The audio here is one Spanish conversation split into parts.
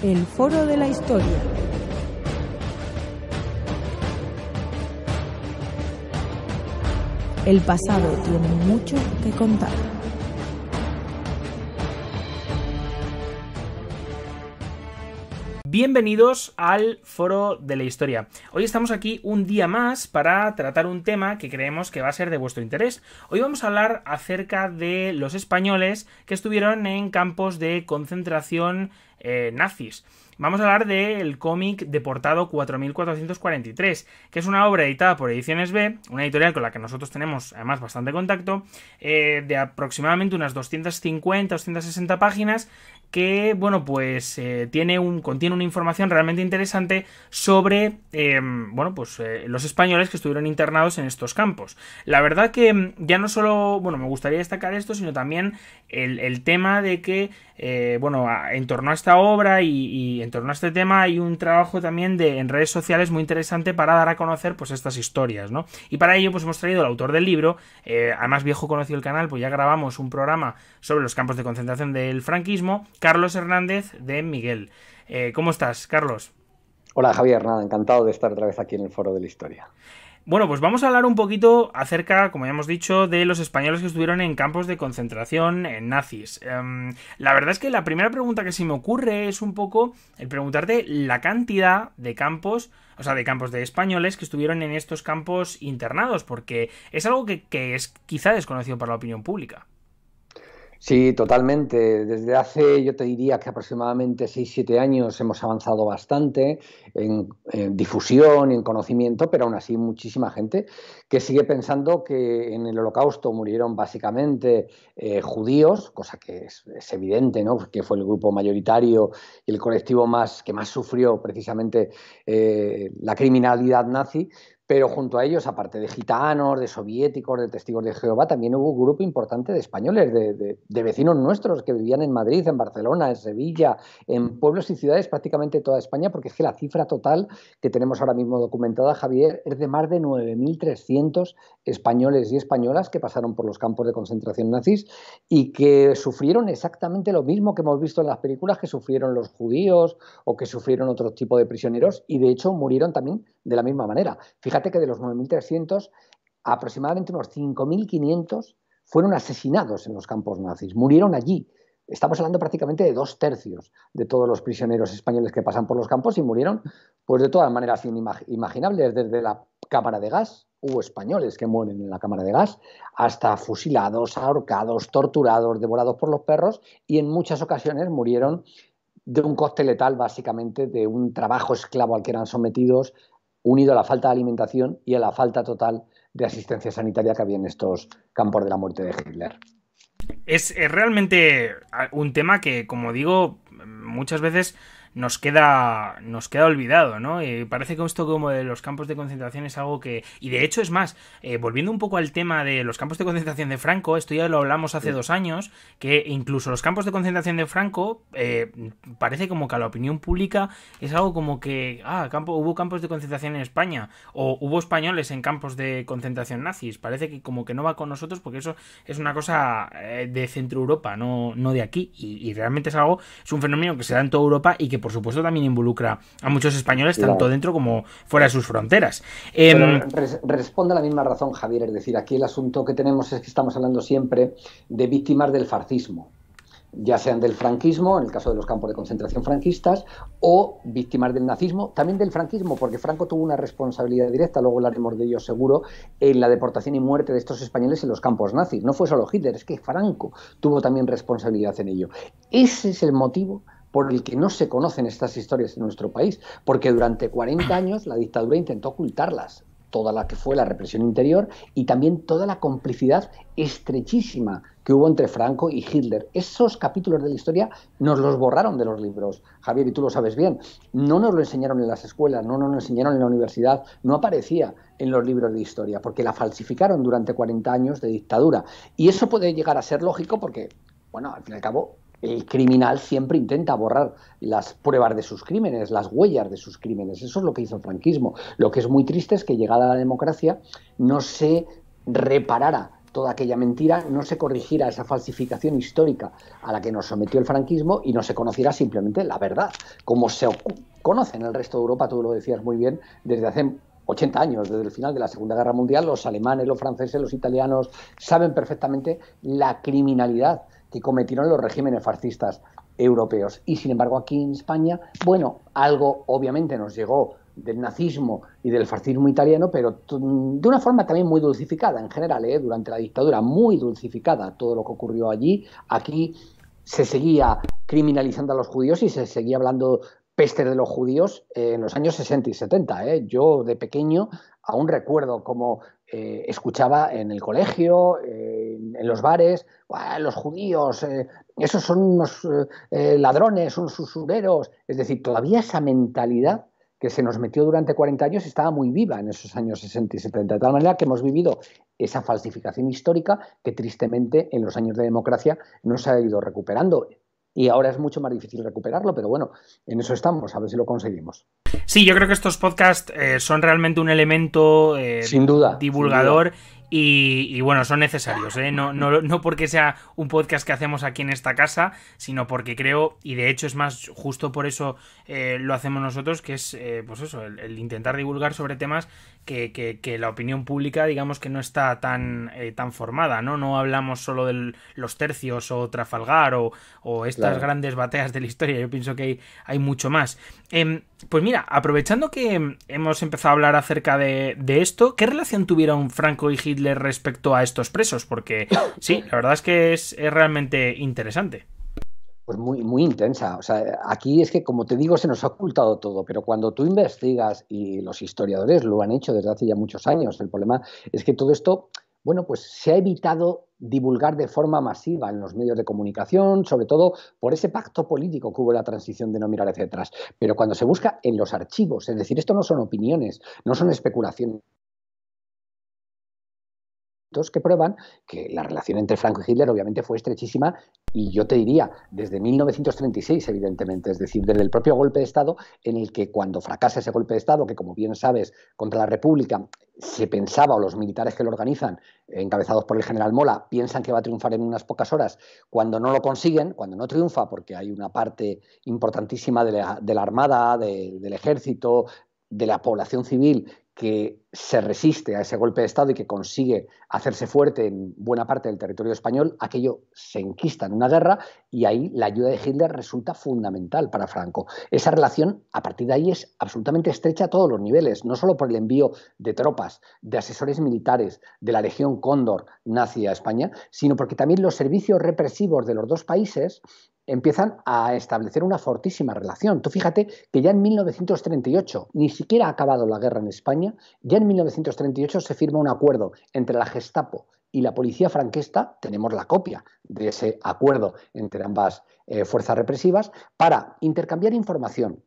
El Foro de la Historia. El pasado tiene mucho que contar. Bienvenidos al foro de la historia. Hoy estamos aquí un día más para tratar un tema que creemos que va a ser de vuestro interés. Hoy vamos a hablar acerca de los españoles que estuvieron en campos de concentración eh, nazis. Vamos a hablar del cómic de portado 4443, que es una obra editada por Ediciones B, una editorial con la que nosotros tenemos además bastante contacto, eh, de aproximadamente unas 250, 260 páginas, que, bueno, pues eh, tiene un, contiene una información realmente interesante sobre, eh, bueno, pues los españoles que estuvieron internados en estos campos. La verdad que ya no solo, bueno, me gustaría destacar esto, sino también el, tema de que, bueno, en torno a esta obra y en torno a este tema hay un trabajo también de, en redes sociales muy interesante para dar a conocer pues estas historias, ¿no? Y para ello pues hemos traído al autor del libro, eh, además viejo conocido el canal, pues ya grabamos un programa sobre los campos de concentración del franquismo, Carlos Hernández de Miguel. Eh, ¿Cómo estás, Carlos? Hola Javier, nada, encantado de estar otra vez aquí en el Foro de la Historia. Bueno, pues vamos a hablar un poquito acerca, como ya hemos dicho, de los españoles que estuvieron en campos de concentración en nazis. Em, la verdad es que la primera pregunta que se me ocurre es un poco el preguntarte la cantidad de campos, o sea, de campos de españoles que estuvieron en estos campos internados, porque es algo que es quizá desconocido para la opinión pública. Sí, totalmente. Desde hace, yo te diría que aproximadamente 6-7 años hemos avanzado bastante en, difusión difusión, en conocimiento, pero aún así muchísima gente que sigue pensando que en el holocausto murieron básicamente eh, judíos, cosa que es, evidente, ¿no? que fue el grupo mayoritario y el colectivo más, que más sufrió precisamente eh, la criminalidad nazi, pero junto a ellos, aparte de gitanos, de soviéticos, de testigos de Jehová, también hubo un grupo importante de españoles, de, vecinos nuestros que vivían en Madrid, en Barcelona, en Sevilla, en pueblos y ciudades prácticamente toda España, porque es que la cifra total que tenemos ahora mismo documentada, Javier, es de más de 9.300 españoles y españolas que pasaron por los campos de concentración nazis y que sufrieron exactamente lo mismo que hemos visto en las películas que sufrieron los judíos o que sufrieron otro tipo de prisioneros y de hecho murieron también de la misma manera. Fíjate que de los 9.300, aproximadamente unos 5.500 fueron asesinados en los campos nazis, murieron allí. Estamos hablando prácticamente de dos tercios de todos los prisioneros españoles que pasan por los campos y murieron pues de todas maneras inimaginables, desde la cámara de gas, hubo españoles que mueren en la cámara de gas, hasta fusilados, ahorcados, torturados, devorados por los perros y en muchas ocasiones murieron de un coste letal básicamente, de un trabajo esclavo al que eran sometidos, unido a la falta de alimentación y a la falta total de asistencia sanitaria que había en estos campos de la muerte de Hitler. Es, es realmente ah, un tema que, como digo, muchas veces nos queda, nos queda olvidado, ¿no? Eh, parece que esto como de los campos de concentración es algo que... Y de hecho es más, eh, volviendo un poco al tema de los campos de concentración de Franco, esto ya lo hablamos hace dos años, que incluso los campos de concentración de Franco eh, parece como que a la opinión pública es algo como que, ah, campo, hubo campos de concentración en España, o hubo españoles en campos de concentración nazis, parece que como que no va con nosotros porque eso es una cosa de Centro Europa, no, no de aquí, y, realmente es algo, es un fenómeno que se da en toda Europa y que por supuesto también involucra a muchos españoles, tanto dentro como fuera de sus fronteras. Em, responde a la misma razón, Javier, es decir, aquí el asunto que tenemos es que estamos hablando siempre de víctimas del fascismo ya sean del franquismo, en el caso de los campos de concentración franquistas, o víctimas del nazismo, también del franquismo, porque Franco tuvo una responsabilidad directa, luego hablaremos de ello seguro, en la deportación y muerte de estos españoles en los campos nazis. No fue solo Hitler, es que Franco tuvo también responsabilidad en ello. Ese es el motivo por el que no se conocen estas historias en nuestro país, porque durante 40 años la dictadura intentó ocultarlas, toda la que fue la represión interior y también toda la complicidad estrechísima que hubo entre Franco y Hitler. Esos capítulos de la historia nos los borraron de los libros, Javier, y tú lo sabes bien. No nos lo enseñaron en las escuelas, no nos lo enseñaron en la universidad, no aparecía en los libros de historia, porque la falsificaron durante 40 años de dictadura. Y eso puede llegar a ser lógico porque, bueno, al fin y al cabo, el criminal siempre intenta borrar las pruebas de sus crímenes, las huellas de sus crímenes. Eso es lo que hizo el franquismo. Lo que es muy triste es que llegada la democracia no se reparara toda aquella mentira, no se corrigiera esa falsificación histórica a la que nos sometió el franquismo y no se conociera simplemente la verdad, como se conoce en el resto de Europa, tú lo decías muy bien, desde hace 80 años, desde el final de la Segunda Guerra Mundial, los alemanes, los franceses, los italianos saben perfectamente la criminalidad que cometieron los regímenes fascistas europeos. Y sin embargo, aquí en España, bueno, algo obviamente nos llegó del nazismo y del fascismo italiano, pero de una forma también muy dulcificada en general, ¿eh? durante la dictadura, muy dulcificada todo lo que ocurrió allí. Aquí se seguía criminalizando a los judíos y se seguía hablando peste de los judíos en los años 60 y 70. ¿eh? Yo de pequeño aún recuerdo como eh, escuchaba en el colegio, en los bares, los judíos, eh, esos son unos eh, ladrones, unos susureros, Es decir, todavía esa mentalidad que se nos metió durante 40 años estaba muy viva en esos años 60 y 70, de tal manera que hemos vivido esa falsificación histórica que tristemente en los años de democracia no se ha ido recuperando y ahora es mucho más difícil recuperarlo, pero bueno, en eso estamos, a ver si lo conseguimos. Sí, yo creo que estos podcasts eh, son realmente un elemento eh, sin duda, divulgador. Y, bueno, son necesarios, ¿eh? no, no, no, porque sea un podcast que hacemos aquí en esta casa, sino porque creo, y de hecho es más justo por eso lo hacemos nosotros, que es pues eso, el, intentar divulgar sobre temas que, la opinión pública, digamos que no está tan, eh, tan formada, ¿no? No hablamos solo de los tercios o Trafalgar o, estas grandes bateas de la historia, yo pienso que hay, mucho más. Em, pues mira, aprovechando que hemos empezado a hablar acerca de, esto, ¿qué relación tuvieron Franco y Hitler respecto a estos presos? Porque sí, la verdad es que es realmente interesante. Pues muy, muy intensa. O sea, aquí es que, como te digo, se nos ha ocultado todo, pero cuando tú investigas, y los historiadores lo han hecho desde hace ya muchos años, el problema es que todo esto, bueno, pues se ha evitado divulgar de forma masiva en los medios de comunicación, sobre todo por ese pacto político que hubo la transición de no mirar hacia atrás. Pero cuando se busca en los archivos, es decir, esto no son opiniones, no son especulaciones que prueban que la relación entre Franco y Hitler obviamente fue estrechísima y yo te diría desde 1936 evidentemente, es decir, desde el propio golpe de Estado en el que cuando fracasa ese golpe de Estado, que como bien sabes, contra la República se pensaba o los militares que lo organizan, encabezados por el general Mola, piensan que va a triunfar en unas pocas horas, cuando no lo consiguen, cuando no triunfa, porque hay una parte importantísima de la, Armada, del Ejército, de la población civil que se resiste a ese golpe de Estado y que consigue hacerse fuerte en buena parte del territorio español, aquello se enquista en una guerra y ahí la ayuda de Hitler resulta fundamental para Franco. Esa relación a partir de ahí es absolutamente estrecha a todos los niveles, no solo por el envío de tropas, de asesores militares, de la Legión Cóndor nazi a España, sino porque también los servicios represivos de los dos países empiezan a establecer una fortísima relación. Tú fíjate que ya en 1938, ni siquiera ha acabado la guerra en España, ya en 1938 se firma un acuerdo entre la Gestapo y la policía franquista, tenemos la copia de ese acuerdo entre ambas eh, fuerzas represivas, para intercambiar información,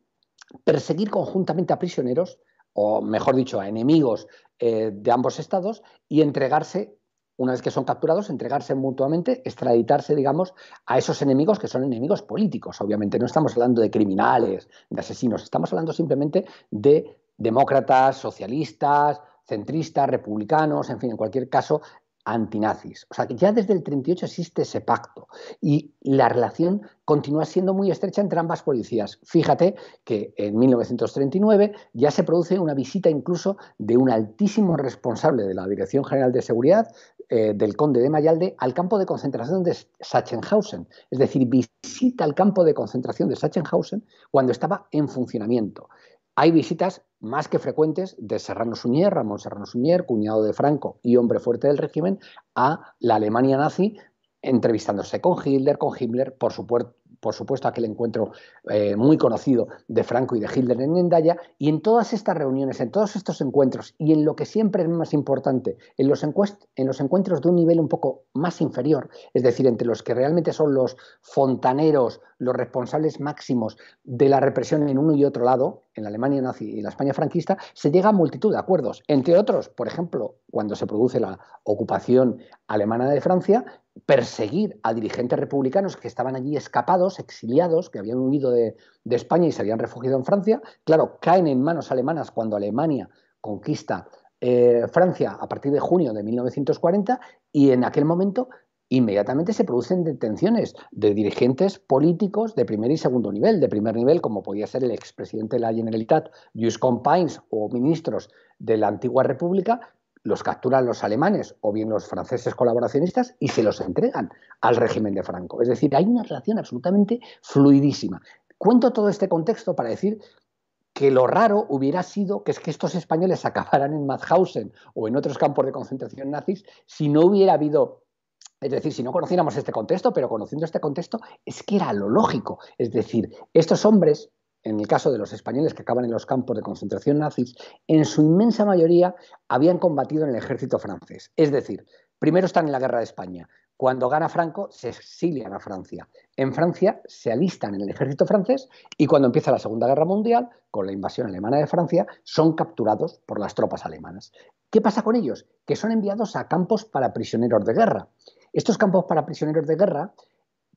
perseguir conjuntamente a prisioneros, o mejor dicho, a enemigos eh, de ambos estados, y entregarse una vez que son capturados, entregarse mutuamente, extraditarse, digamos, a esos enemigos que son enemigos políticos. Obviamente no estamos hablando de criminales, de asesinos, estamos hablando simplemente de demócratas, socialistas, centristas, republicanos, en fin, en cualquier caso, antinazis. O sea que ya desde el 38 existe ese pacto y la relación continúa siendo muy estrecha entre ambas policías. Fíjate que en 1939 ya se produce una visita incluso de un altísimo responsable de la Dirección General de Seguridad, eh, del conde de Mayalde al campo de concentración de Sachsenhausen. Es decir, visita al campo de concentración de Sachsenhausen cuando estaba en funcionamiento. Hay visitas más que frecuentes de Serrano Suñer, Ramón Serrano Suñer, cuñado de Franco y hombre fuerte del régimen, a la Alemania nazi entrevistándose con Hitler, con Himmler, por, supuesto, por supuesto, aquel encuentro eh, muy conocido de Franco y de Hitler en Endaya, y en todas estas reuniones, en todos estos encuentros, y en lo que siempre es más importante, en los, en los encuentros de un nivel un poco más inferior, es decir, entre los que realmente son los fontaneros, los responsables máximos de la represión en uno y otro lado, en la Alemania nazi y la España franquista, se llega a multitud de acuerdos. Entre otros, por ejemplo, cuando se produce la ocupación alemana de Francia, perseguir a dirigentes republicanos que estaban allí escapados, exiliados, que habían huido de, España y se habían refugiado en Francia. Claro, caen en manos alemanas cuando Alemania conquista eh, Francia a partir de junio de 1940 y en aquel momento inmediatamente se producen detenciones de dirigentes políticos de primer y segundo nivel. De primer nivel, como podía ser el expresidente de la Generalitat, Juscom Compains, o ministros de la antigua República, los capturan los alemanes o bien los franceses colaboracionistas y se los entregan al régimen de Franco. Es decir, hay una relación absolutamente fluidísima. Cuento todo este contexto para decir que lo raro hubiera sido que es que estos españoles acabaran en Mauthausen o en otros campos de concentración nazis si no hubiera habido es decir, si no conociéramos este contexto, pero conociendo este contexto, es que era lo lógico. Es decir, estos hombres, en el caso de los españoles que acaban en los campos de concentración nazis, en su inmensa mayoría habían combatido en el ejército francés. Es decir, primero están en la guerra de España. Cuando gana Franco, se exilian a Francia. En Francia se alistan en el ejército francés y cuando empieza la Segunda Guerra Mundial, con la invasión alemana de Francia, son capturados por las tropas alemanas. ¿Qué pasa con ellos? Que son enviados a campos para prisioneros de guerra. Estos campos para prisioneros de guerra,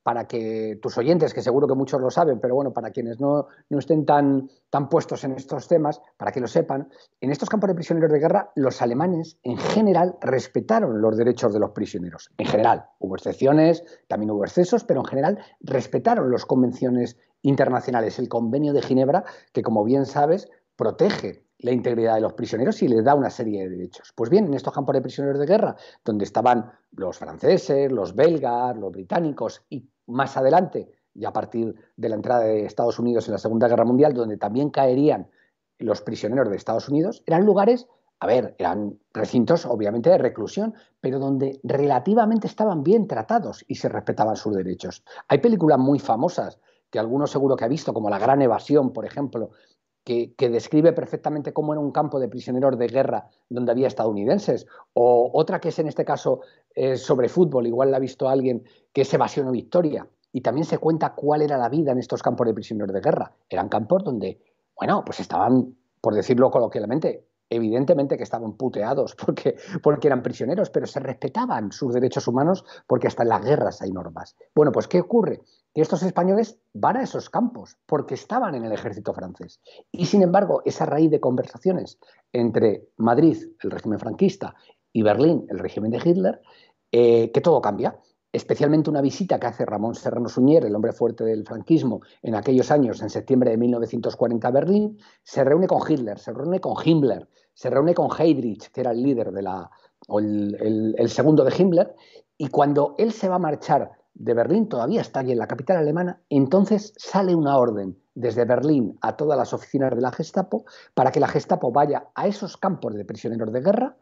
para que tus oyentes, que seguro que muchos lo saben, pero bueno, para quienes no, estén tan, tan puestos en estos temas, para que lo sepan, en estos campos de prisioneros de guerra los alemanes en general respetaron los derechos de los prisioneros. En general, hubo excepciones, también hubo excesos, pero en general respetaron las convenciones internacionales, el convenio de Ginebra, que como bien sabes, protege la integridad de los prisioneros y les da una serie de derechos. Pues bien, en estos campos de prisioneros de guerra, donde estaban los franceses, los belgas, los británicos y más adelante, y a partir de la entrada de Estados Unidos en la Segunda Guerra Mundial, donde también caerían los prisioneros de Estados Unidos, eran lugares, a ver, eran recintos obviamente de reclusión, pero donde relativamente estaban bien tratados y se respetaban sus derechos. Hay películas muy famosas que algunos seguro que ha visto, como La Gran Evasión, por ejemplo, que, describe perfectamente cómo era un campo de prisioneros de guerra donde había estadounidenses, o otra que es en este caso eh, sobre fútbol, igual la ha visto alguien, que es Evasión o Victoria, y también se cuenta cuál era la vida en estos campos de prisioneros de guerra. Eran campos donde, bueno, pues estaban, por decirlo coloquialmente, evidentemente que estaban puteados porque, eran prisioneros, pero se respetaban sus derechos humanos porque hasta en las guerras hay normas. Bueno, pues ¿qué ocurre? Que estos españoles van a esos campos porque estaban en el ejército francés. Y sin embargo, esa raíz de conversaciones entre Madrid, el régimen franquista, y Berlín, el régimen de Hitler, eh, que todo cambia especialmente una visita que hace Ramón Serrano Suñer, el hombre fuerte del franquismo, en aquellos años, en septiembre de 1940 a Berlín, se reúne con Hitler, se reúne con Himmler, se reúne con Heydrich, que era el líder de la, o el, segundo de Himmler, y cuando él se va a marchar de Berlín, todavía está allí en la capital alemana, entonces sale una orden desde Berlín a todas las oficinas de la Gestapo para que la Gestapo vaya a esos campos de prisioneros de guerra,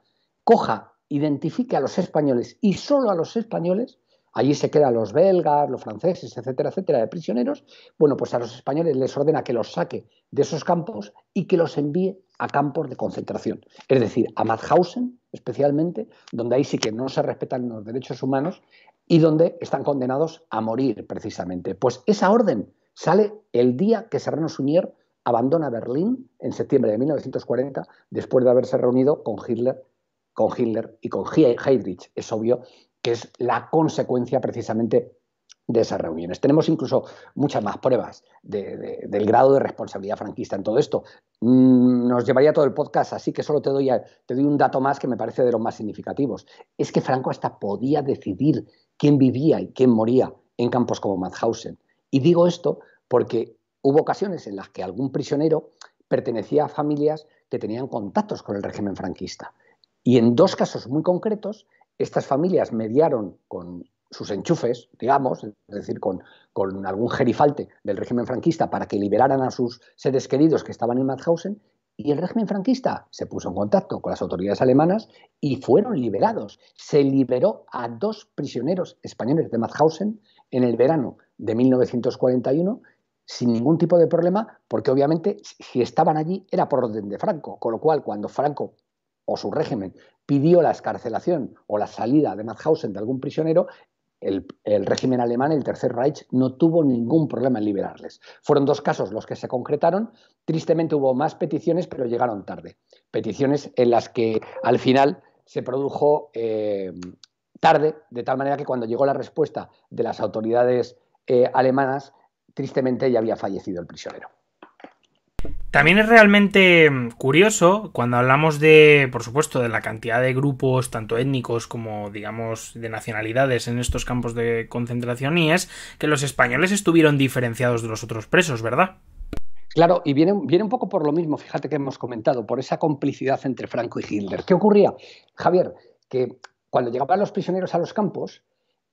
coja, identifique a los españoles y solo a los españoles Allí se quedan los belgas, los franceses, etcétera, etcétera, de prisioneros. Bueno, pues a los españoles les ordena que los saque de esos campos y que los envíe a campos de concentración. Es decir, a Mauthausen, especialmente, donde ahí sí que no se respetan los derechos humanos y donde están condenados a morir, precisamente. Pues esa orden sale el día que Serrano Suñer abandona Berlín en septiembre de 1940, después de haberse reunido con Hitler, con Hitler y con Heydrich. Es obvio que es la consecuencia precisamente de esas reuniones. Tenemos incluso muchas más pruebas del grado de responsabilidad franquista en todo esto. Mm, nos llevaría todo el podcast, así que solo te doy, un dato más que me parece de los más significativos. Es que Franco hasta podía decidir quién vivía y quién moría en campos como Madhausen. Y digo esto porque hubo ocasiones en las que algún prisionero pertenecía a familias que tenían contactos con el régimen franquista. Y en dos casos muy concretos, estas familias mediaron con sus enchufes, digamos, es decir, con, algún gerifalte del régimen franquista para que liberaran a sus seres queridos que estaban en Mauthausen, y el régimen franquista se puso en contacto con las autoridades alemanas y fueron liberados. Se liberó a dos prisioneros españoles de Mauthausen en el verano de 1941 sin ningún tipo de problema, porque obviamente si estaban allí era por orden de Franco, con lo cual cuando Franco o su régimen pidió la escarcelación o la salida de Mauthausen de algún prisionero, el, régimen alemán, el Tercer Reich, no tuvo ningún problema en liberarles. Fueron dos casos los que se concretaron. Tristemente hubo más peticiones, pero llegaron tarde. Peticiones en las que al final se produjo eh, tarde, de tal manera que cuando llegó la respuesta de las autoridades eh, alemanas, tristemente ya había fallecido el prisionero. También es realmente mm, curioso cuando hablamos de, por supuesto, de la cantidad de grupos, tanto étnicos como, digamos, de nacionalidades en estos campos de concentración, y es que los españoles estuvieron diferenciados de los otros presos, ¿verdad? Claro, y viene, viene un poco por lo mismo, fíjate que hemos comentado, por esa complicidad entre Franco y Hitler. ¿Qué ocurría? Javier, que cuando llegaban los prisioneros a los campos,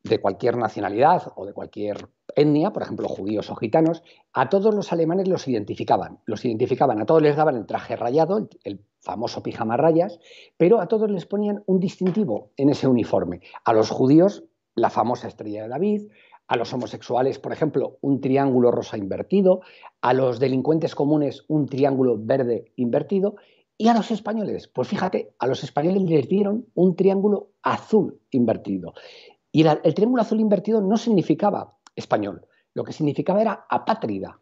de cualquier nacionalidad o de cualquier etnia, por ejemplo, judíos o gitanos, a todos los alemanes los identificaban, los identificaban, a todos les daban el traje rayado, el, famoso pijama rayas, pero a todos les ponían un distintivo en ese uniforme. A los judíos, la famosa estrella de David, a los homosexuales, por ejemplo, un triángulo rosa invertido, a los delincuentes comunes, un triángulo verde invertido, y a los españoles, pues fíjate, a los españoles les dieron un triángulo azul invertido. Y el triángulo azul invertido no significaba español. Lo que significaba era apátrida,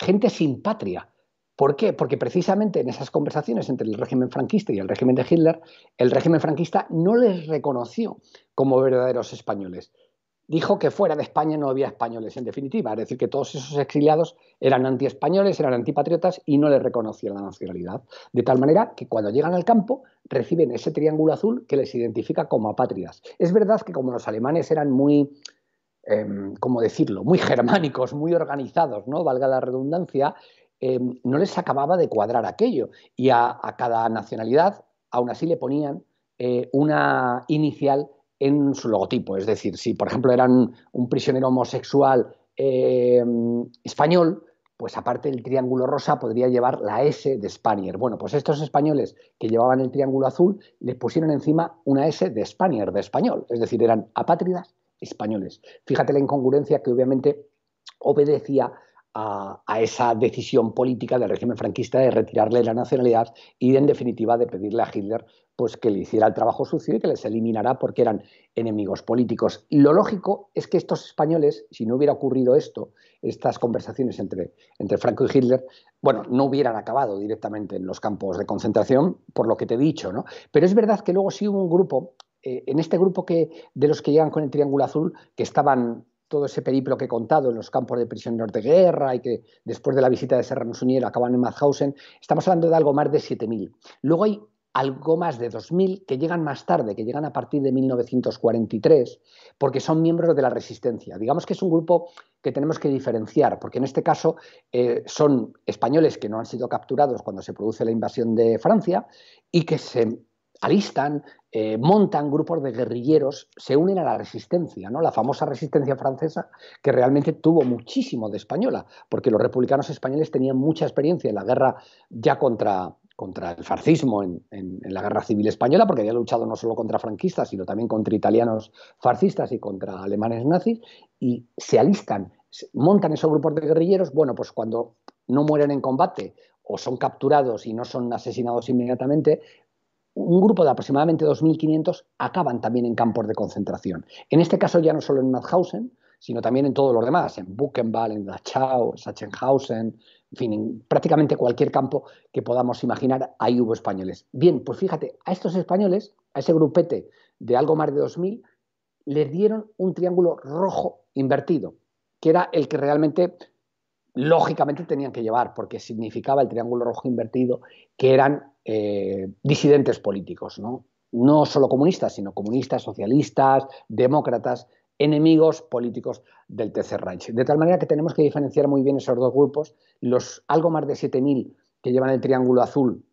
gente sin patria. ¿Por qué? Porque precisamente en esas conversaciones entre el régimen franquista y el régimen de Hitler, el régimen franquista no les reconoció como verdaderos españoles. Dijo que fuera de España no había españoles, en definitiva. Es decir, que todos esos exiliados eran anti-españoles, eran antipatriotas y no les reconocían la nacionalidad. De tal manera que cuando llegan al campo reciben ese triángulo azul que les identifica como apátridas. Es verdad que como los alemanes eran muy Em, ¿cómo decirlo?, muy germánicos, muy organizados, ¿no? Valga la redundancia, em, no les acababa de cuadrar aquello. Y a, cada nacionalidad, aún así, le ponían eh, una inicial en su logotipo. Es decir, si, por ejemplo, eran un prisionero homosexual em, español, pues aparte del triángulo rosa podría llevar la S de Spanier. Bueno, pues estos españoles que llevaban el triángulo azul les pusieron encima una S de Spanier, de español, es decir, eran apátridas españoles. Fíjate la incongruencia que obviamente obedecía a, esa decisión política del régimen franquista de retirarle la nacionalidad y en definitiva de pedirle a Hitler pues que le hiciera el trabajo sucio y que les eliminara porque eran enemigos políticos. Lo lógico es que estos españoles, si no hubiera ocurrido esto, estas conversaciones entre, entre Franco y Hitler, bueno, no hubieran acabado directamente en los campos de concentración, por lo que te he dicho, ¿no? Pero es verdad que luego sí hubo un grupo eh, en este grupo que, de los que llegan con el Triángulo Azul, que estaban todo ese periplo que he contado en los campos de prisioneros de guerra y que después de la visita de Serrano Suñer acaban en Madhausen, estamos hablando de algo más de 7.000. Luego hay algo más de 2.000 que llegan más tarde, que llegan a partir de 1943, porque son miembros de la resistencia. Digamos que es un grupo que tenemos que diferenciar, porque en este caso eh, son españoles que no han sido capturados cuando se produce la invasión de Francia y que se alistan, eh, montan grupos de guerrilleros, se unen a la resistencia, ¿no? la famosa resistencia francesa, que realmente tuvo muchísimo de española, porque los republicanos españoles tenían mucha experiencia en la guerra ya contra, contra el fascismo en, la guerra civil española, porque había luchado no solo contra franquistas, sino también contra italianos fascistas y contra alemanes nazis, y se alistan, montan esos grupos de guerrilleros, bueno, pues cuando no mueren en combate o son capturados y no son asesinados inmediatamente, un grupo de aproximadamente 2.500 acaban también en campos de concentración. En este caso ya no solo en Mauthausen, sino también en todos los demás, en Buchenwald, en Dachau, Sachsenhausen, en fin, en prácticamente cualquier campo que podamos imaginar, ahí hubo españoles. Bien, pues fíjate, a estos españoles, a ese grupete de algo más de 2.000, les dieron un triángulo rojo invertido, que era el que realmente lógicamente tenían que llevar, porque significaba el triángulo rojo invertido, que eran eh, disidentes políticos, ¿no? no solo comunistas, sino comunistas, socialistas, demócratas, enemigos políticos del Tercer Reich. De tal manera que tenemos que diferenciar muy bien esos dos grupos, los algo más de 7.000 que llevan el triángulo azul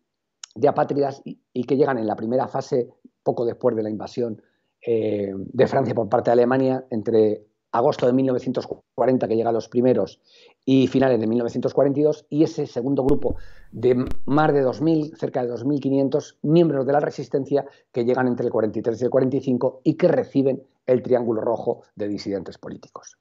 de apátridas y, que llegan en la primera fase, poco después de la invasión eh, de Francia por parte de Alemania, entre agosto de 1940 que a los primeros y finales de 1942 y ese segundo grupo de más de 2.000, cerca de 2.500 miembros de la resistencia que llegan entre el 43 y el 45 y que reciben el Triángulo Rojo de disidentes políticos.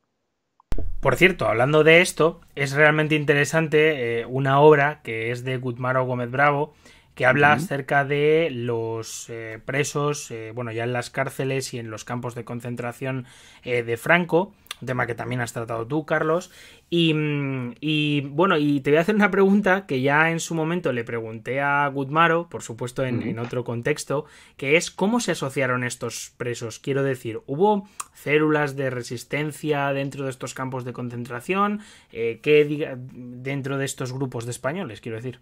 Por cierto, hablando de esto, es realmente interesante eh, una obra que es de Gutmaro Gómez Bravo, que habla acerca de los eh, presos, eh, bueno, ya en las cárceles y en los campos de concentración eh, de Franco, un tema que también has tratado tú, Carlos. Mm, y, bueno, y te voy a hacer una pregunta que ya en su momento le pregunté a Gutmaro, por supuesto en, en otro contexto, que es cómo se asociaron estos presos. Quiero decir, ¿hubo células de resistencia dentro de estos campos de concentración? ¿Qué dentro de estos grupos de españoles, quiero decir?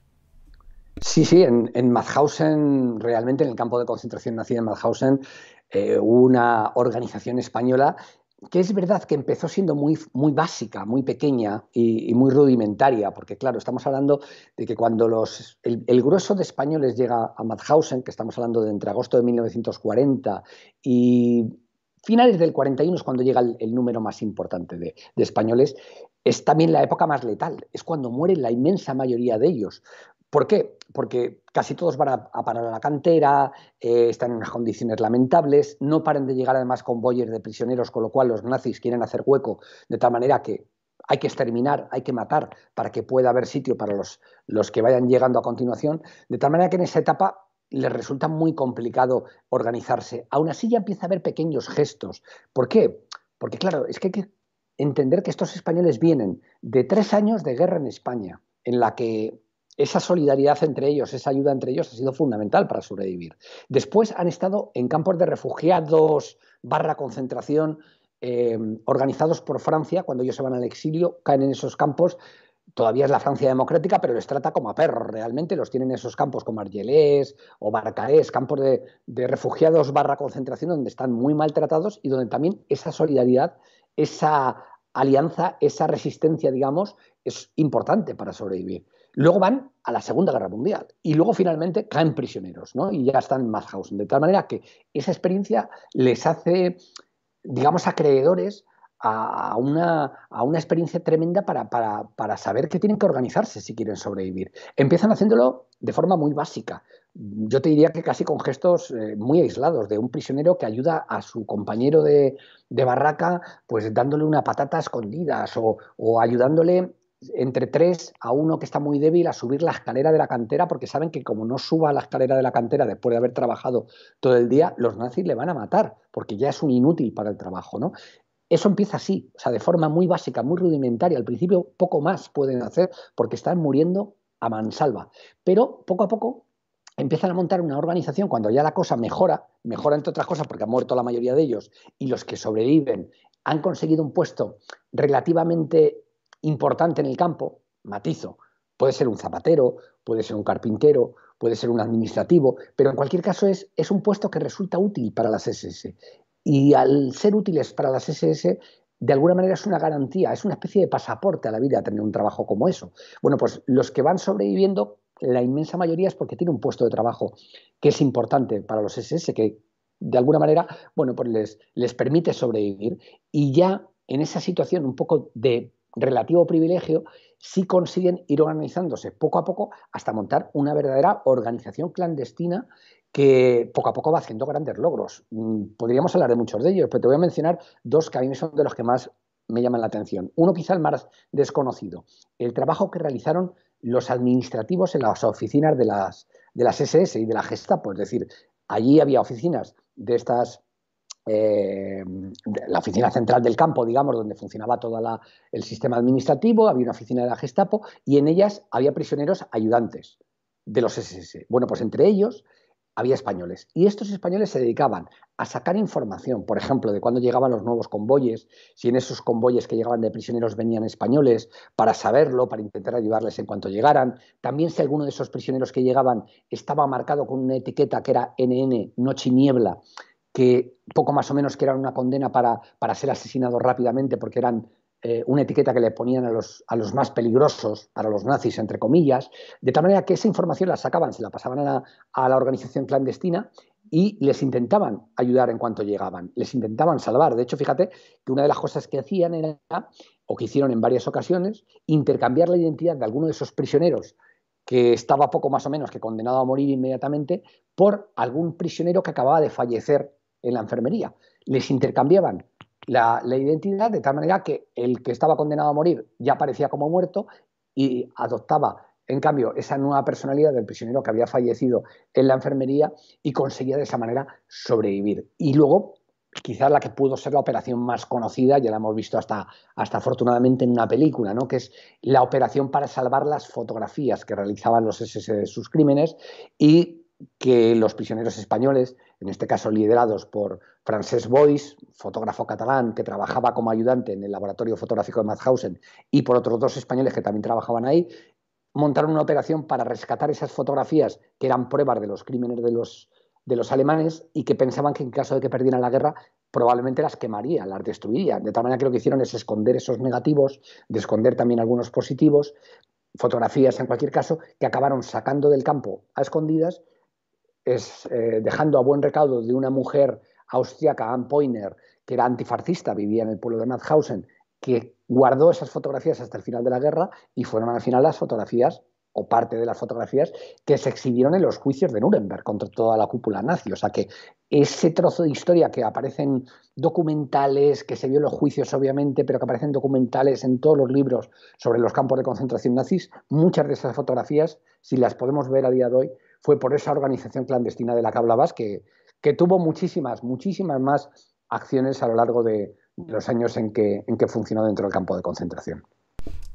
Sí, sí, en, Madhausen, realmente en el campo de concentración nacido en Madhausen, eh, una organización española que es verdad que empezó siendo muy, muy básica, muy pequeña y, muy rudimentaria, porque claro, estamos hablando de que cuando los, el, grueso de españoles llega a Madhausen, que estamos hablando de entre agosto de 1940 y finales del 41 es cuando llega el, número más importante de, de españoles, es también la época más letal, es cuando muere la inmensa mayoría de ellos. ¿Por qué? Porque casi todos van a, parar a la cantera, eh, están en unas condiciones lamentables, no paran de llegar además convoyes de prisioneros, con lo cual los nazis quieren hacer hueco de tal manera que hay que exterminar, hay que matar para que pueda haber sitio para los, los que vayan llegando a continuación, de tal manera que en esa etapa les resulta muy complicado organizarse. Aún así ya empieza a haber pequeños gestos. ¿Por qué? Porque claro, es que hay que entender que estos españoles vienen de tres años de guerra en España, en la que esa solidaridad entre ellos, esa ayuda entre ellos ha sido fundamental para sobrevivir. Después han estado en campos de refugiados, barra concentración, em, organizados por Francia, cuando ellos se van al exilio, caen en esos campos. Todavía es la Francia democrática, pero les trata como a perros realmente. Los tienen en esos campos como Argelés o Barcaés, campos de, de refugiados barra concentración, donde están muy maltratados y donde también esa solidaridad, esa alianza, esa resistencia, digamos, es importante para sobrevivir. Luego van a la Segunda Guerra Mundial y luego finalmente caen prisioneros ¿no? y ya están en Mauthausen. De tal manera que esa experiencia les hace, digamos, acreedores a una, a una experiencia tremenda para, saber que tienen que organizarse si quieren sobrevivir. Empiezan haciéndolo de forma muy básica. Yo te diría que casi con gestos eh, muy aislados, de un prisionero que ayuda a su compañero de, barraca, pues dándole una patata a escondidas o ayudándole entre tres a uno que está muy débil a subir la escalera de la cantera porque saben que como no suba la escalera de la cantera después de haber trabajado todo el día, los nazis le van a matar porque ya es un inútil para el trabajo, ¿no? Eso empieza así, o sea, de forma muy básica, muy rudimentaria. Al principio poco más pueden hacer porque están muriendo a mansalva. Pero poco a poco empiezan a montar una organización cuando ya la cosa mejora, mejora entre otras cosas porque ha muerto la mayoría de ellos y los que sobreviven han conseguido un puesto relativamente importante en el campo, matizo, puede ser un zapatero, puede ser un carpintero, puede ser un administrativo, pero en cualquier caso es, es un puesto que resulta útil para las SS. Y al ser útiles para las SS, de alguna manera es una garantía, es una especie de pasaporte a la vida tener un trabajo como eso. Bueno, pues los que van sobreviviendo, la inmensa mayoría es porque tiene un puesto de trabajo que es importante para los SS, que de alguna manera, bueno, pues les, les permite sobrevivir y ya en esa situación un poco de relativo privilegio, sí consiguen ir organizándose poco a poco hasta montar una verdadera organización clandestina que poco a poco va haciendo grandes logros. Mm, podríamos hablar de muchos de ellos, pero te voy a mencionar dos que a mí son de los que más me llaman la atención. Uno quizá el más desconocido, el trabajo que realizaron los administrativos en las oficinas de las, de las SS y de la Gestapo, es decir, allí había oficinas de estas eh, la oficina central del campo, digamos, donde funcionaba todo el sistema administrativo, había una oficina de la Gestapo y en ellas había prisioneros ayudantes de los SS. Bueno, pues entre ellos había españoles y estos españoles se dedicaban a sacar información, por ejemplo, de cuándo llegaban los nuevos convoyes, si en esos convoyes que llegaban de prisioneros venían españoles, para saberlo, para intentar ayudarles en cuanto llegaran. También si alguno de esos prisioneros que llegaban estaba marcado con una etiqueta que era NN, noche y niebla, que poco más o menos que eran una condena para, ser asesinados rápidamente porque eran eh, una etiqueta que le ponían a los, más peligrosos, para los nazis, entre comillas, de tal manera que esa información la sacaban, se la pasaban a la, a la organización clandestina y les intentaban ayudar en cuanto llegaban, les intentaban salvar. De hecho, fíjate que una de las cosas que hacían era, o que hicieron en varias ocasiones, intercambiar la identidad de alguno de esos prisioneros que estaba poco más o menos que condenado a morir inmediatamente por algún prisionero que acababa de fallecer en la enfermería. Les intercambiaban la, identidad de tal manera que el que estaba condenado a morir ya parecía como muerto y adoptaba, en cambio, esa nueva personalidad del prisionero que había fallecido en la enfermería y conseguía de esa manera sobrevivir. Y luego, quizás la que pudo ser la operación más conocida, ya la hemos visto hasta, hasta afortunadamente en una película, ¿no? que es la operación para salvar las fotografías que realizaban los SS de sus crímenes y que los prisioneros españoles, en este caso liderados por Francesc Bois, fotógrafo catalán que trabajaba como ayudante en el laboratorio fotográfico de Mauthausen, y por otros dos españoles que también trabajaban ahí, montaron una operación para rescatar esas fotografías que eran pruebas de los crímenes de los, de los alemanes y que pensaban que en caso de que perdieran la guerra probablemente las quemarían, las destruirían. De tal manera que lo que hicieron es esconder esos negativos, de esconder también algunos positivos, fotografías en cualquier caso, que acabaron sacando del campo a escondidas es eh, dejando a buen recaudo de una mujer austriaca, Ann Poiner, que era antifascista, vivía en el pueblo de Nathausen que guardó esas fotografías hasta el final de la guerra y fueron al final las fotografías o parte de las fotografías que se exhibieron en los juicios de Nuremberg contra toda la cúpula nazi. O sea que ese trozo de historia que aparece en documentales, que se vio en los juicios obviamente, pero que aparecen documentales en todos los libros sobre los campos de concentración nazis, muchas de esas fotografías, si las podemos ver a día de hoy, fue por esa organización clandestina de la que hablabas, que, tuvo muchísimas, muchísimas más acciones a lo largo de, los años en que funcionó dentro del campo de concentración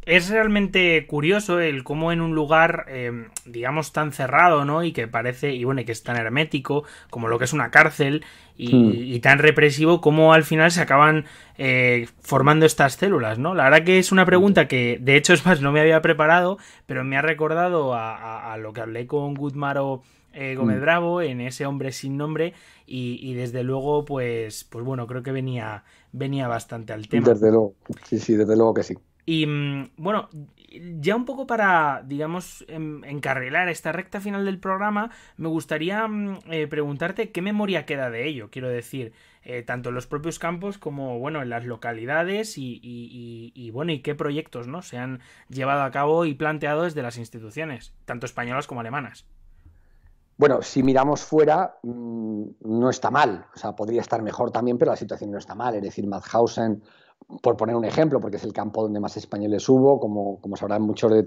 es realmente curioso el cómo en un lugar, eh, digamos, tan cerrado, ¿no? Y que parece, y bueno, y que es tan hermético, como lo que es una cárcel, y, hmm. tan represivo, como al final se acaban eh, formando estas células, ¿no? La verdad que es una pregunta que, de hecho, es más, no me había preparado, pero me ha recordado a, lo que hablé con Gutmaro eh, Gómez hmm. Bravo en ese hombre sin nombre, y, y desde luego, pues, pues bueno, creo que venía, venía bastante al tema. Desde luego, sí, sí, desde luego que sí. Y mm, bueno, ya un poco para, digamos, em, encarrilar esta recta final del programa, me gustaría mm, eh, preguntarte qué memoria queda de ello, quiero decir, eh, tanto en los propios campos como, bueno, en las localidades y, bueno, y qué proyectos, ¿no? Se han llevado a cabo y planteado desde las instituciones, tanto españolas como alemanas. Bueno, si miramos fuera, mm, no está mal, o sea, podría estar mejor también, pero la situación no está mal, es decir, Madhausen por poner un ejemplo, porque es el campo donde más españoles hubo, como, sabrán muchos de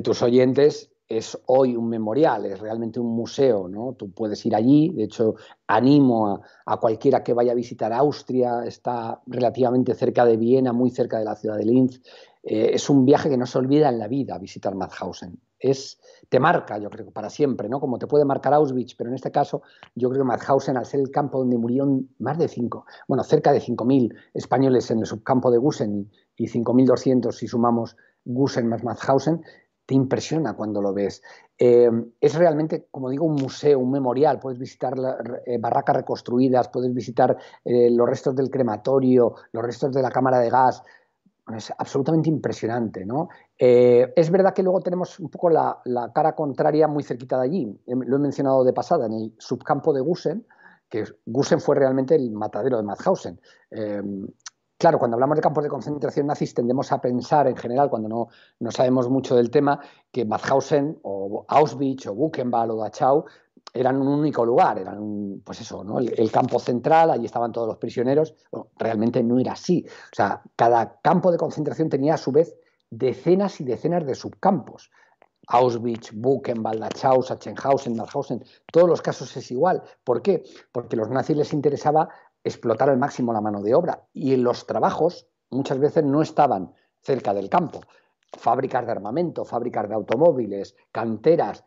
tus oyentes, es hoy un memorial, es realmente un museo, ¿no? Tú puedes ir allí, de hecho animo a, cualquiera que vaya a visitar Austria, está relativamente cerca de Viena, muy cerca de la ciudad de Linz, eh, es un viaje que no se olvida en la vida visitar Madhausen. Es, te marca, yo creo, para siempre, ¿no? Como te puede marcar Auschwitz, pero en este caso yo creo que Madhausen, al ser el campo donde murieron más de cinco, bueno, cerca de 5.000 españoles en el subcampo de Gusen y, y 5.200 si sumamos Gusen más Madhausen, te impresiona cuando lo ves. Eh, es realmente, como digo, un museo, un memorial. Puedes visitar la, eh, barracas reconstruidas, puedes visitar eh, los restos del crematorio, los restos de la cámara de gas. Es absolutamente impresionante, ¿no? es verdad que luego tenemos un poco la, cara contraria muy cerquita de allí. Em, lo he mencionado de pasada, en el subcampo de Gusen, que Gusen fue realmente el matadero de Mauthausen. Em, Claro, cuando hablamos de campos de concentración nazis tendemos a pensar en general, cuando no, no sabemos mucho del tema, que Badhausen o Auschwitz o Buchenwald o Dachau eran un único lugar, eran, pues eso, ¿no? el, campo central, allí estaban todos los prisioneros. realmente no era así. O sea, cada campo de concentración tenía a su vez decenas y decenas de subcampos. Auschwitz, Buchenwald, Dachau, Sachsenhausen, Mauthausen, todos los casos es igual. ¿Por qué? Porque a los nazis les interesaba explotar al máximo la mano de obra. Y los trabajos muchas veces no estaban cerca del campo. Fábricas de armamento, fábricas de automóviles, canteras.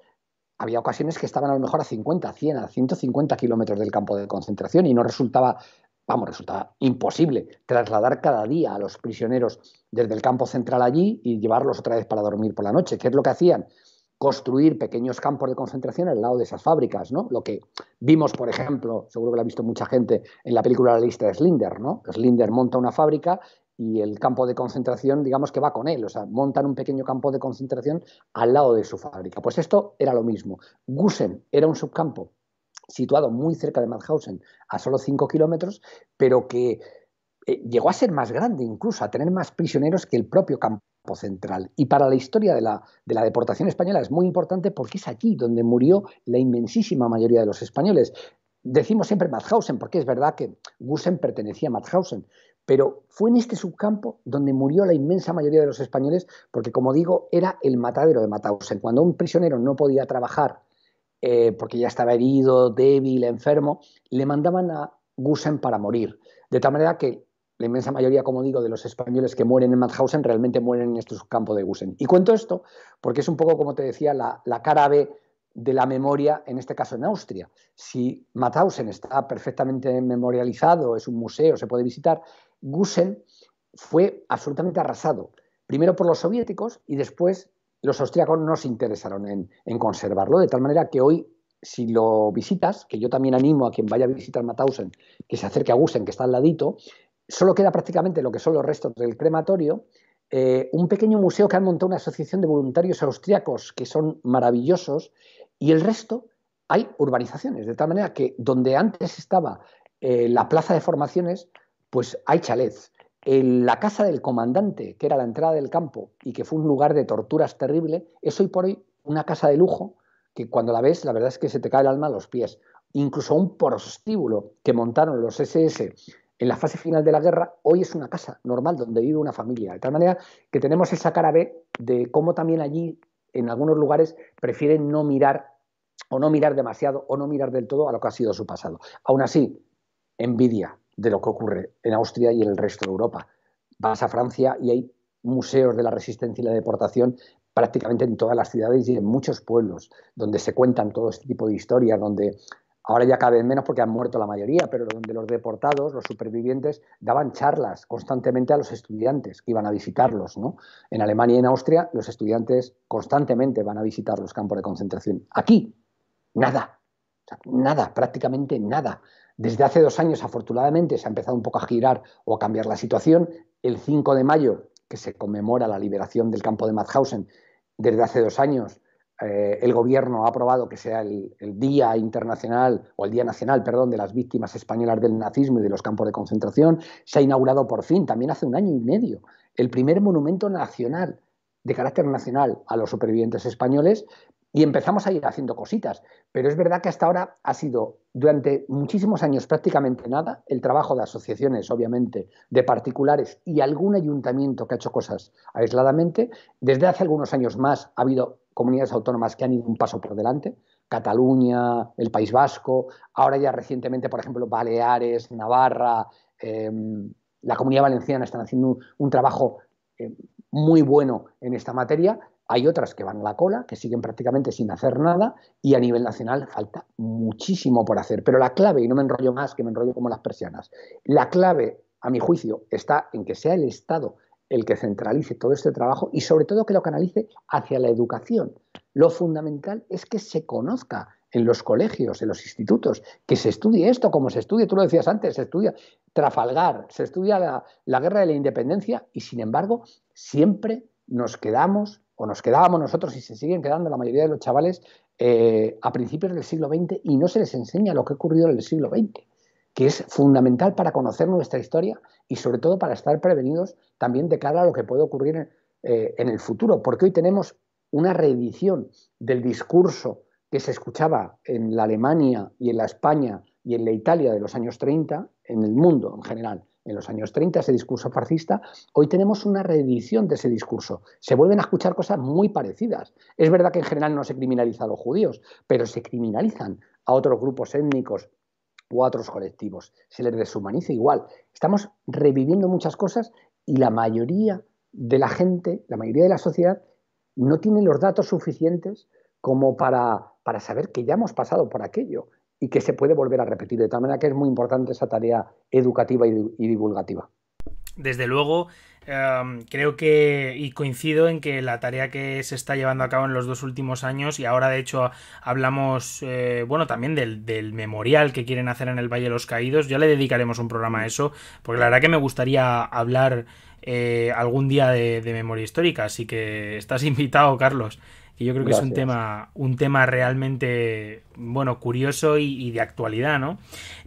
Había ocasiones que estaban a lo mejor a 50, 100, a 150 kilómetros del campo de concentración y no resultaba, vamos, resultaba imposible trasladar cada día a los prisioneros desde el campo central allí y llevarlos otra vez para dormir por la noche. ¿Qué es lo que hacían? construir pequeños campos de concentración al lado de esas fábricas, ¿no? Lo que vimos, por ejemplo, seguro que lo ha visto mucha gente en la película La lista de Slinder, ¿no? Slinder monta una fábrica y el campo de concentración, digamos que va con él, o sea, montan un pequeño campo de concentración al lado de su fábrica. Pues esto era lo mismo. Gusen era un subcampo situado muy cerca de Madhausen, a solo 5 kilómetros, pero que eh, llegó a ser más grande incluso, a tener más prisioneros que el propio campo central. Y para la historia de la, deportación española es muy importante porque es allí donde murió la inmensísima mayoría de los españoles. Decimos siempre Mauthausen, porque es verdad que Gusen pertenecía a Mauthausen, pero fue en este subcampo donde murió la inmensa mayoría de los españoles, porque como digo, era el matadero de Mauthausen. Cuando un prisionero no podía trabajar eh, porque ya estaba herido, débil, enfermo, le mandaban a Gusen para morir. De tal manera que la inmensa mayoría, como digo, de los españoles que mueren en Mauthausen realmente mueren en este campos de Gusen. Y cuento esto porque es un poco, como te decía, la, cara B de la memoria, en este caso en Austria. Si Mauthausen está perfectamente memorializado, es un museo, se puede visitar, Gusen fue absolutamente arrasado, primero por los soviéticos y después los austriacos no se interesaron en, en conservarlo, de tal manera que hoy si lo visitas, que yo también animo a quien vaya a visitar Mathausen, que se acerque a Gusen, que está al ladito, solo queda prácticamente lo que son los restos del crematorio, eh, un pequeño museo que han montado una asociación de voluntarios austriacos que son maravillosos, y el resto hay urbanizaciones, de tal manera que donde antes estaba eh, la plaza de formaciones, pues hay chalets. la casa del comandante, que era la entrada del campo y que fue un lugar de torturas terrible, es hoy por hoy una casa de lujo que cuando la ves, la verdad es que se te cae el alma a los pies. Incluso un prostíbulo que montaron los SS en la fase final de la guerra, hoy es una casa normal donde vive una familia. De tal manera que tenemos esa cara B de cómo también allí, en algunos lugares, prefieren no mirar o no mirar demasiado o no mirar del todo a lo que ha sido su pasado. Aún así, envidia de lo que ocurre en Austria y en el resto de Europa. Vas a Francia y hay museos de la resistencia y la deportación prácticamente en todas las ciudades y en muchos pueblos, donde se cuentan todo este tipo de historias, donde Ahora ya cabe menos porque han muerto la mayoría, pero donde los deportados, los supervivientes, daban charlas constantemente a los estudiantes que iban a visitarlos. ¿no? En Alemania y en Austria, los estudiantes constantemente van a visitar los campos de concentración. Aquí, nada, nada, prácticamente nada. Desde hace dos años, afortunadamente, se ha empezado un poco a girar o a cambiar la situación. El 5 de mayo, que se conmemora la liberación del campo de Mauthausen, desde hace dos años eh, el gobierno ha aprobado que sea el, el, Día Internacional o el Día Nacional, perdón, de las víctimas españolas del nazismo y de los campos de concentración. Se ha inaugurado por fin, también hace un año y medio, el primer monumento nacional de carácter nacional a los supervivientes españoles y empezamos a ir haciendo cositas. Pero es verdad que hasta ahora ha sido durante muchísimos años prácticamente nada el trabajo de asociaciones, obviamente, de particulares y algún ayuntamiento que ha hecho cosas aisladamente. Desde hace algunos años más ha habido comunidades autónomas que han ido un paso por delante, Cataluña, el País Vasco, ahora ya recientemente, por ejemplo, Baleares, Navarra, em, la Comunidad Valenciana están haciendo un, trabajo em, muy bueno en esta materia. Hay otras que van a la cola, que siguen prácticamente sin hacer nada y a nivel nacional falta muchísimo por hacer. Pero la clave, y no me enrollo más, que me enrollo como las persianas, la clave, a mi juicio, está en que sea el Estado el que centralice todo este trabajo y sobre todo que lo canalice hacia la educación. Lo fundamental es que se conozca en los colegios, en los institutos, que se estudie esto como se estudia, tú lo decías antes, se estudia Trafalgar, se estudia la, guerra de la independencia y sin embargo siempre nos quedamos o nos quedábamos nosotros y se siguen quedando la mayoría de los chavales eh, a principios del siglo XX y no se les enseña lo que ha ocurrido en el siglo XX, que es fundamental para conocer nuestra historia y sobre todo para estar prevenidos también de cara a lo que puede ocurrir eh, en, el futuro, porque hoy tenemos una reedición del discurso que se escuchaba en la Alemania y en la España y en la Italia de los años 30, en el mundo en general, en los años 30, ese discurso fascista, hoy tenemos una reedición de ese discurso. Se vuelven a escuchar cosas muy parecidas. Es verdad que en general no se criminaliza a los judíos, pero se criminalizan a otros grupos étnicos cuatro colectivos, se les deshumaniza igual. Estamos reviviendo muchas cosas y la mayoría de la gente, la mayoría de la sociedad, no tiene los datos suficientes como para, para saber que ya hemos pasado por aquello y que se puede volver a repetir. De tal manera que es muy importante esa tarea educativa y divulgativa desde luego, em, creo que, y coincido en que la tarea que se está llevando a cabo en los dos últimos años, y ahora de hecho hablamos, eh, bueno, también del, memorial que quieren hacer en el Valle de los Caídos, ya le dedicaremos un programa a eso, porque la verdad que me gustaría hablar eh, algún día de memoria histórica, así que estás invitado, Carlos. Y yo creo que es un tema, realmente, curioso y, de actualidad, ¿no?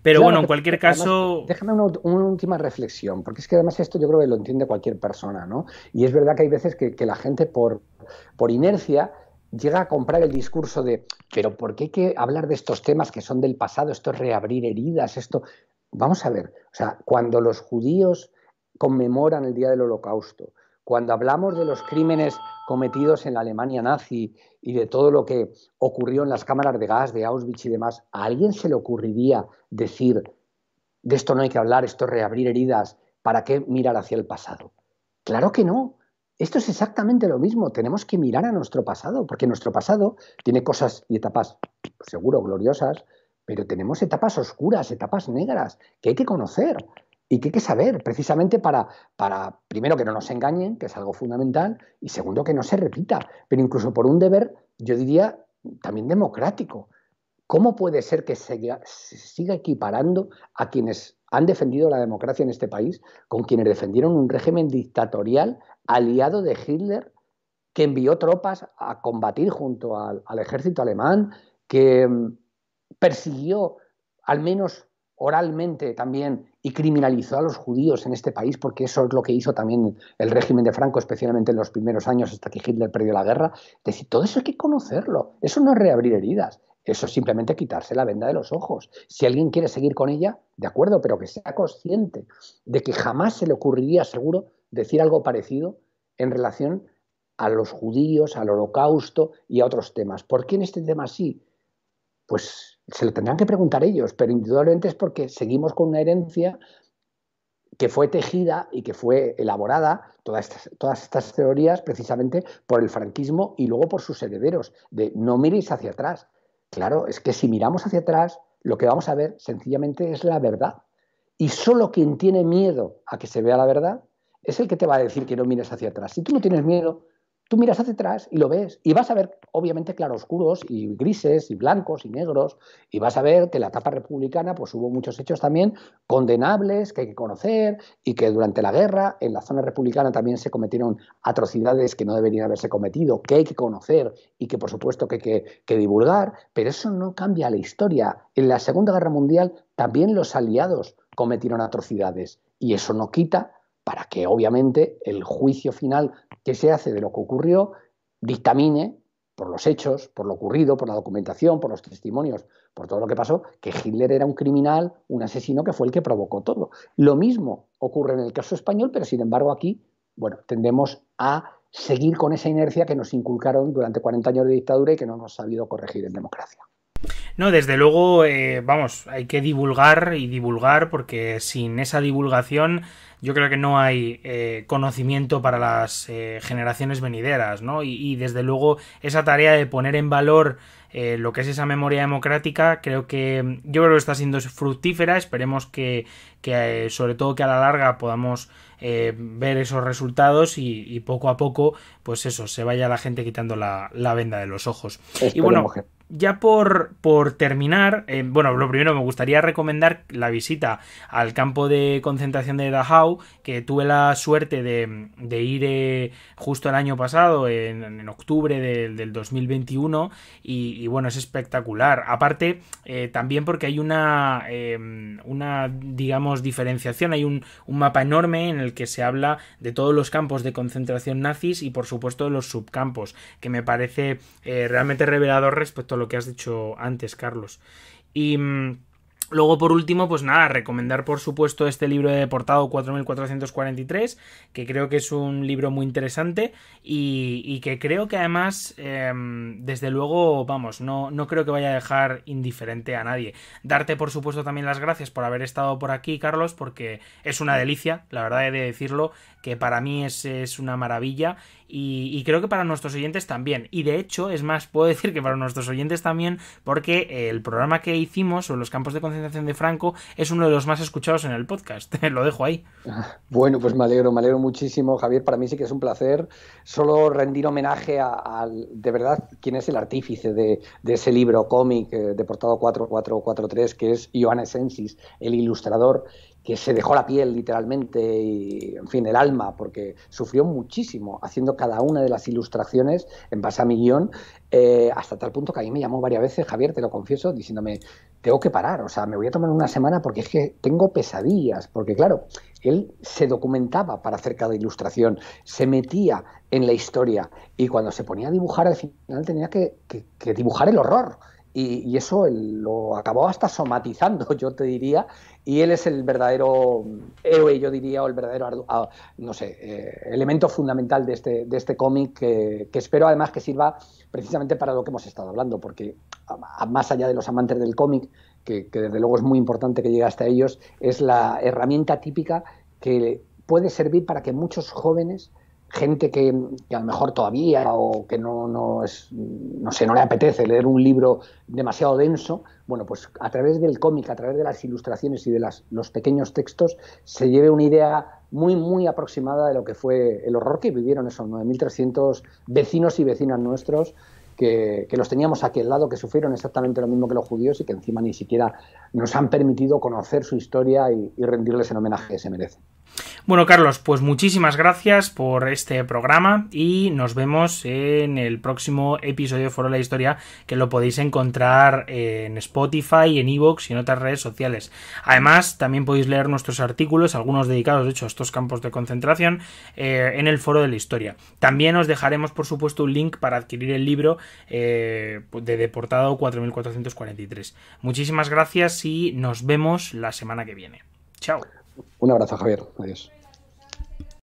Pero bueno, en cualquier caso... déjame una, última reflexión, porque es que además esto yo creo que lo entiende cualquier persona, ¿no? Y es verdad que hay veces que, la gente por, por inercia llega a comprar el discurso de, pero ¿por qué hay que hablar de estos temas que son del pasado? Esto es reabrir heridas, esto... Vamos a ver, o sea, cuando los judíos conmemoran el Día del Holocausto, cuando hablamos de los crímenes cometidos en la Alemania nazi y de todo lo que ocurrió en las cámaras de gas de Auschwitz y demás, ¿a alguien se le ocurriría decir, de esto no hay que hablar, esto es reabrir heridas, ¿para qué mirar hacia el pasado? Claro que no. Esto es exactamente lo mismo. Tenemos que mirar a nuestro pasado, porque nuestro pasado tiene cosas y etapas, seguro, gloriosas, pero tenemos etapas oscuras, etapas negras, que hay que conocer y qué hay que saber precisamente para, para, primero, que no nos engañen, que es algo fundamental, y segundo, que no se repita, pero incluso por un deber, yo diría, también democrático. ¿Cómo puede ser que se, siga equiparando a quienes han defendido la democracia en este país con quienes defendieron un régimen dictatorial aliado de Hitler que envió tropas a combatir junto al ejército alemán, que mm, persiguió al menos oralmente también y criminalizó a los judíos en este país, porque eso es lo que hizo también el régimen de Franco, especialmente en los primeros años hasta que Hitler perdió la guerra. decir, todo eso hay que conocerlo, eso no es reabrir heridas, eso es simplemente quitarse la venda de los ojos. Si alguien quiere seguir con ella, de acuerdo, pero que sea consciente de que jamás se le ocurriría, seguro, decir algo parecido en relación a los judíos, al holocausto y a otros temas. ¿Por qué en este tema sí? Pues se lo tendrán que preguntar ellos, pero indudablemente es porque seguimos con una herencia que fue tejida y que fue elaborada, todas estas, todas estas teorías, precisamente por el franquismo y luego por sus herederos, de no mires hacia atrás. Claro, es que si miramos hacia atrás, lo que vamos a ver sencillamente es la verdad. Y solo quien tiene miedo a que se vea la verdad es el que te va a decir que no mires hacia atrás. Si tú no tienes miedo, Tú miras hacia atrás y lo ves y vas a ver, obviamente, claroscuros y grises y blancos y negros y vas a ver que en la etapa republicana pues hubo muchos hechos también condenables que hay que conocer y que durante la guerra en la zona republicana también se cometieron atrocidades que no deberían haberse cometido, que hay que conocer y que por supuesto que hay que, que divulgar, pero eso no cambia la historia. En la Segunda Guerra Mundial también los aliados cometieron atrocidades y eso no quita para que obviamente el juicio final que se hace de lo que ocurrió dictamine por los hechos, por lo ocurrido, por la documentación, por los testimonios, por todo lo que pasó, que Hitler era un criminal, un asesino que fue el que provocó todo. Lo mismo ocurre en el caso español, pero sin embargo aquí, bueno, tendemos a seguir con esa inercia que nos inculcaron durante 40 años de dictadura y que no hemos sabido corregir en democracia. No, desde luego, eh, vamos, hay que divulgar y divulgar porque sin esa divulgación yo creo que no hay eh, conocimiento para las eh, generaciones venideras, ¿no? Y, desde luego esa tarea de poner en valor lo que es esa memoria democrática, creo que yo creo que está siendo fructífera, esperemos que, que sobre todo que a la larga podamos eh, ver esos resultados y, poco a poco, pues eso, se vaya la gente quitando la, venda de los ojos. y bueno, ya por, por terminar, eh, bueno, lo primero me gustaría recomendar la visita al campo de concentración de Dachau, que tuve la suerte de, ir eh, justo el año pasado, en, octubre del 2021, y, bueno, es espectacular. Aparte, también porque hay una, una digamos, diferenciación, hay un mapa enorme en el que se habla de todos los campos de concentración nazis y por supuesto de los subcampos, que me parece eh, realmente revelador respecto a lo que has dicho antes, Carlos. Y... Mm, Luego, por último, pues nada, recomendar por supuesto este libro de Portado 4443, que creo que es un libro muy interesante y, que creo que además, em, desde luego, vamos, no, no creo que vaya a dejar indiferente a nadie. Darte por supuesto también las gracias por haber estado por aquí, Carlos, porque es una delicia, la verdad he de decirlo, que para mí es una maravilla y, creo que para nuestros oyentes también. Y de hecho, es más, puedo decir que para nuestros oyentes también, porque el programa que hicimos sobre los campos de concentración de Franco es uno de los más escuchados en el podcast. Lo dejo ahí. Bueno, pues me alegro, me alegro muchísimo, Javier. Para mí sí que es un placer solo rendir homenaje a, de verdad, quién es el artífice de, de ese libro cómic eh, de portado 4443, que es Ioannes Sensis, el ilustrador que se dejó la piel literalmente y, en fin, el alma, porque sufrió muchísimo haciendo cada una de las ilustraciones en base a mi guión, eh, hasta tal punto que a mí me llamó varias veces, Javier, te lo confieso, diciéndome, tengo que parar, o sea, me voy a tomar una semana porque es que tengo pesadillas, porque claro, él se documentaba para hacer cada ilustración, se metía en la historia y cuando se ponía a dibujar al final tenía que dibujar el horror y, eso lo acabó hasta somatizando, yo te diría, y él es el verdadero héroe, yo diría, o el verdadero, ah, no sé, eh, elemento fundamental de este, de este cómic que, espero además que sirva precisamente para lo que hemos estado hablando, porque más allá de los amantes del cómic, que, que desde luego es muy importante que llegue hasta ellos, es la herramienta típica que puede servir para que muchos jóvenes gente que, a lo mejor todavía o que no, no, es, no sé, no le apetece leer un libro demasiado denso, bueno, pues a través del cómic, a través de las ilustraciones y de las, los pequeños textos, se lleve una idea muy, muy aproximada de lo que fue el horror que vivieron esos 9.300 vecinos y vecinas nuestros que, los teníamos aquí al lado, que sufrieron exactamente lo mismo que los judíos y que encima ni siquiera nos han permitido conocer su historia y, y rendirles el homenaje que se merecen. Bueno, Carlos, pues muchísimas gracias por este programa y nos vemos en el próximo episodio de Foro de la Historia, que lo podéis encontrar en Spotify, en Evox y en otras redes sociales. Además, también podéis leer nuestros artículos, algunos dedicados, de hecho, a estos campos de concentración, eh, en el Foro de la Historia. También os dejaremos, por supuesto, un link para adquirir el libro eh, de Deportado 4443. Muchísimas gracias y nos vemos la semana que viene. Chao. Un abrazo, Javier. Adiós.